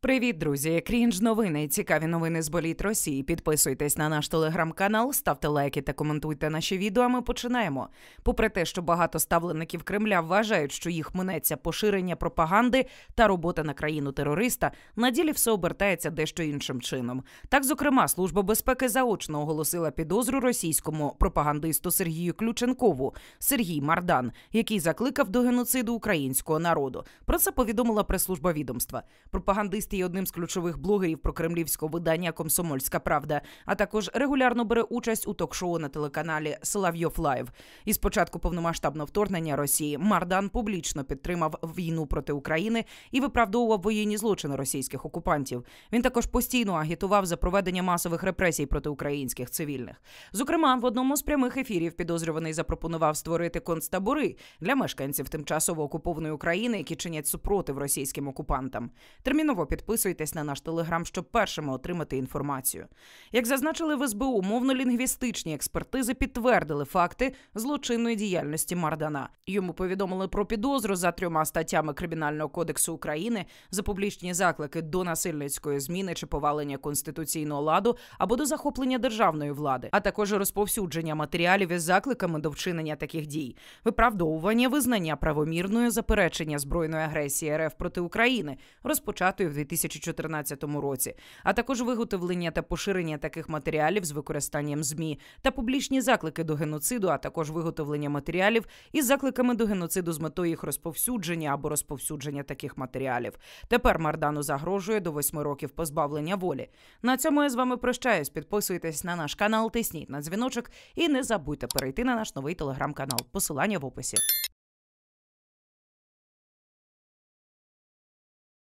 Привіт, друзі! Крінж новини. Цікаві новини з боліт Росії. Підписуйтесь на наш телеграм-канал, ставте лайки та коментуйте наші відео. а Ми починаємо. Попри те, що багато ставлеників Кремля вважають, що їх минеться поширення пропаганди та робота на країну терориста, на ділі все обертається дещо іншим чином. Так, зокрема, служба безпеки заочно оголосила підозру російському пропагандисту Сергію Ключенкову Сергій Мардан, який закликав до геноциду українського народу. Про це повідомила прес-служба відомства. Пропагандист журналіст і одним з ключових блогерів про кремлівського видання Комсомольська Правда, а також регулярно бере участь у ток-шоу на телеканалі Соловйов Лайв. Із початку повномасштабного вторгнення Росії Мардан публічно підтримав війну проти України і виправдовував воєнні злочини російських окупантів. Він також постійно агітував за проведення масових репресій проти українських цивільних. Зокрема, в одному з прямих ефірів підозрюваний запропонував створити концтабори для мешканців тимчасово окупованої України, які чинять супротив російським окупантам. Терміново під підписуйтесь на наш телеграм, щоб першими отримати інформацію. Як зазначили в СБУ, мовно-лінгвістичні експертизи підтвердили факти злочинної діяльності Мардана. Йому повідомили про підозру за трьома статтями Кримінального кодексу України за публічні заклики до насильницької зміни чи повалення конституційного ладу або до захоплення державної влади, а також розповсюдження матеріалів із закликами до вчинення таких дій, виправдовування визнання правомірної заперечення збройної агресії РФ проти України розпочатою в 2014 2014 році, а також виготовлення та поширення таких матеріалів з використанням змі та публічні заклики до геноциду, а також виготовлення матеріалів із закликами до геноциду з метою їх розповсюдження або розповсюдження таких матеріалів. Тепер Мардану загрожує до восьми років позбавлення волі. На цьому я з вами прощаюсь. Підписуйтесь на наш канал, тисніть на дзвіночок і не забудьте перейти на наш новий телеграм-канал. Посилання в описі.